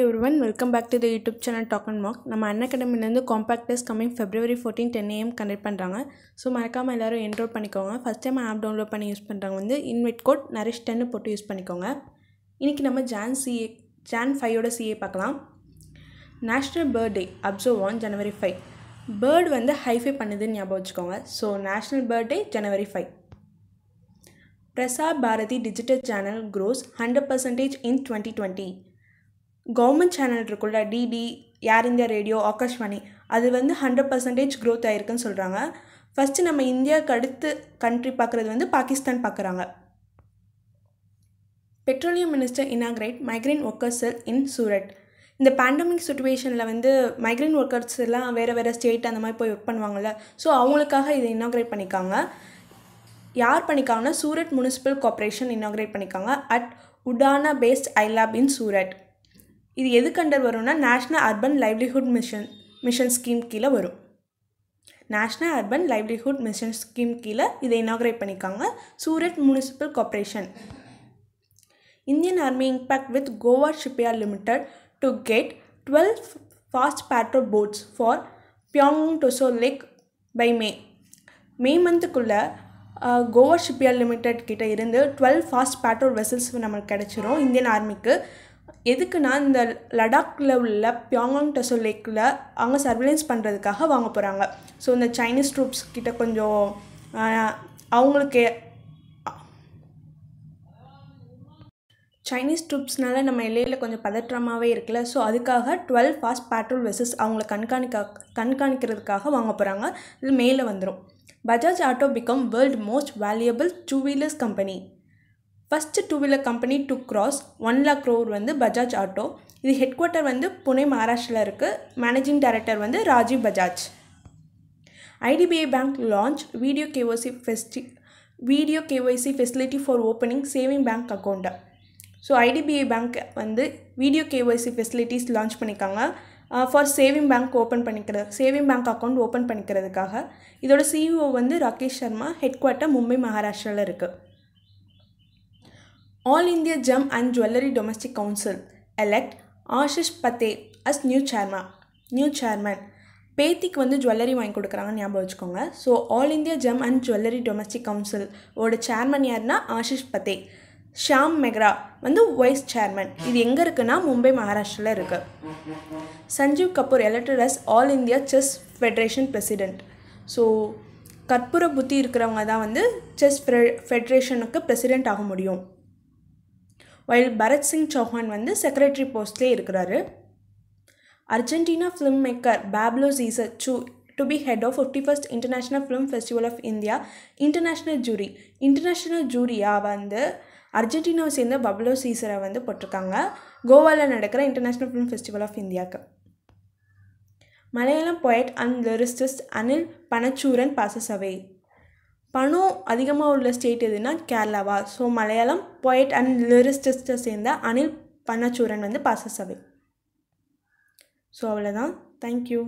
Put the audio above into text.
every everyone welcome back to the YouTube channel doc and Mark நம்ம அன் அகாடமிலேருந்து compact coming February fourteen ten AM conduct பண்ணுறாங்க so மறக்காமல் எல்லோரும் enroll பண்ணிக்கோங்க ஃபஸ்ட் டைம் ஆப் டவுன்லோட் பண்ணி யூஸ் பண்ணுறாங்க வந்து இன்வைட் கோட் நரிஷ் டென்னு போட்டு யூஸ் பண்ணிக்கோங்க இன்றைக்கி நம்ம ஜான் சிஏ ஜான் ஃபைவோட சிஏ பார்க்கலாம் national bird day observe on January five bird வந்து ஹைஃபை பண்ணுதுன்னு ஞாபகம் வச்சுக்கோங்க so national bird day January five Prasar Bharati digital channel cross hundred percentage in twenty twenty government channel இருக்குல்ல DD air India radio Akashvani அது வந்து ஹண்ட்ரட் பர்சன்டேஜ் க்ரோத் ஆகிருக்குன்னு சொல்கிறாங்க ஃபஸ்ட்டு நம்ம இந்தியாவுக்கு அடுத்து கண்ட்ரி பார்க்குறது வந்து பாகிஸ்தான் பார்க்குறாங்க petroleum minister inaugurate migrant workers in Surat இந்த பேண்டமிக் சுச்சுவேஷனில் வந்து மைக்ரைன் ஒர்க்கர்ஸ் எல்லாம் வேறு வேறு ஸ்டேட் அந்த மாதிரி போய் ஒர்க் பண்ணுவாங்கள்ல ஸோ அவங்களுக்காக இதை இனாகிரேட் பண்ணிக்காங்க யார் பண்ணிக்காங்கன்னா சூரட் முனிசிபல் கார்பரேஷன் இனாகிரேட் பண்ணிக்காங்க at Udhana based iLab in Surat இது எது கண்டர் வரும்னா national urban livelihood mission mission scheme கீழே வரும் national urban livelihood mission scheme கீழே இதை இனாகிரேட் பண்ணிக்காங்க Surat municipal corporation Indian army impact with Goa shipyard limited to get twelve fast patrol boats for பியாங் Tso lake by May May மந்த்துக்குள்ளே Goa shipyard limited கிட்டே இருந்து twelve fast patrol vessels நம்மளுக்கு கிடச்சிரும் Indian ஆர்மிக்கு எதுக்குன்னா இந்த லடாக்கில் உள்ள பியாங்காங் டெசோ லேக்கில் அவங்க சர்வேலன்ஸ் பண்ணுறதுக்காக வாங்க போகிறாங்க ஸோ இந்த சைனீஸ் ட்ரூப்ஸ் கிட்ட கொஞ்சம் அவங்களுக்கு சைனீஸ் ட்ரூப்ஸ்னால நம்ம எல்லையில் கொஞ்சம் பதற்றமாகவே இருக்குல்ல ஸோ அதுக்காக டுவெல் ஃபாஸ்ட் பேட்ரோல் வெசஸ் அவங்கள கண்காணிக்க கண்காணிக்கிறதுக்காக வாங்க போகிறாங்க இது மேலே வந்துடும் Bajaj auto become world most valuable two wheelers company first two wheeler company to cross one lakh crore வந்து பஜாஜ் ஆட்டோ இது ஹெட் குவார்ட்டர் வந்து புனே மகாராஷ்டிரில் இருக்குது மேனேஜிங் டைரக்டர் வந்து Rajeev Bajaj IDBI bank launch video KOC facility video KYC facility for opening saving bank அக்கௌண்ட்டை so IDBI bank வந்து video KYC facilities launch பண்ணியிருக்காங்க for saving bank open பண்ணிக்கிறது சேவிங் பேங்க் அக்கௌண்ட் ஓப்பன் பண்ணிக்கிறதுக்காக இதோட CEO e வந்து Rakesh Sharma head quarter Mumbai மகாராஷ்டிராவில் இருக்குது all India gem and Jewellery domestic council elect Ashish Pethe as new chairman new chairman பேத்திக்கு வந்து jewellery வாங்கி கொடுக்குறாங்கன்னு ஞாபகம் வச்சுக்கோங்க so all India gem and jewellery domestic council ஓட சேர்மன் யாருன்னா ஆஷிஷ் பத்தே ஷியாம் மெக்ரா வந்து வைஸ் சேர்மன் இது எங்கே இருக்குன்னா மும்பை மகாராஷ்டிரில் இருக்குது Sanjeev Kapoor elected as all India chess federation president so கற்பூர புத்தி இருக்கிறவங்க தான் வந்து செஸ் ஃபெடரேஷனுக்கு பிரசிடெண்ட் ஆக முடியும் வைல் பரத் சிங் சௌஹான் வந்து செக்ரட்டரி போஸ்ட்லேயே இருக்கிறாரு Argentina film maker Pablo Cesar chosen to be head of fifty first international film festival of India international jury international ஜூரியாக வந்து அர்ஜென்டினாவை சேர்ந்த பப்ளோ சீசரை வந்து போட்டிருக்காங்க கோவாவில் நடக்கிற இன்டர்நேஷ்னல் ஃபிலிம் ஃபெஸ்டிவல் ஆஃப் இந்தியாவுக்கு Malayalam poet and lyricist Anil Panachooran passes away பணம் அதிகமாக உள்ள ஸ்டேட் எதுனா கேரளாவா ஸோ மலையாளம் பொயட் அண்ட் லிரிஸ்டிஸ்டை சேர்ந்த அனில் பண்ணச்சூரன் வந்து பாசஸ் அவே ஸோ அவ்வளோதான் தேங்க்யூ